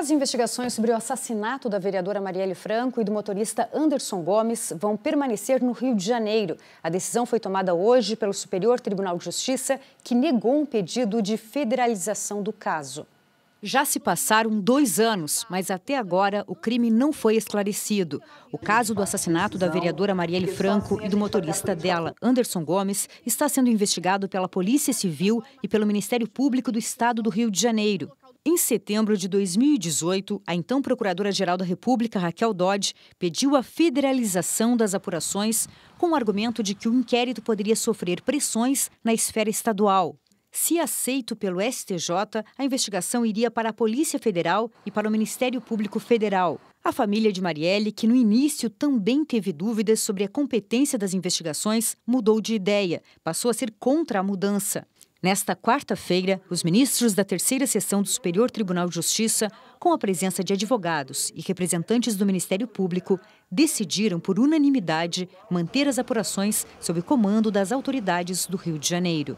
As investigações sobre o assassinato da vereadora Marielle Franco e do motorista Anderson Gomes vão permanecer no Rio de Janeiro. A decisão foi tomada hoje pelo Superior Tribunal de Justiça, que negou um pedido de federalização do caso. Já se passaram dois anos, mas até agora o crime não foi esclarecido. O caso do assassinato da vereadora Marielle Franco e do motorista dela, Anderson Gomes, está sendo investigado pela Polícia Civil e pelo Ministério Público do Estado do Rio de Janeiro. Em setembro de 2018, a então Procuradora-Geral da República, Raquel Dodge, pediu a federalização das apurações com o argumento de que o inquérito poderia sofrer pressões na esfera estadual. Se aceito pelo STJ, a investigação iria para a Polícia Federal e para o Ministério Público Federal. A família de Marielle, que no início também teve dúvidas sobre a competência das investigações, mudou de ideia, passou a ser contra a mudança. Nesta quarta-feira, os ministros da terceira sessão do Superior Tribunal de Justiça, com a presença de advogados e representantes do Ministério Público, decidiram por unanimidade manter as apurações sob comando das autoridades do Rio de Janeiro.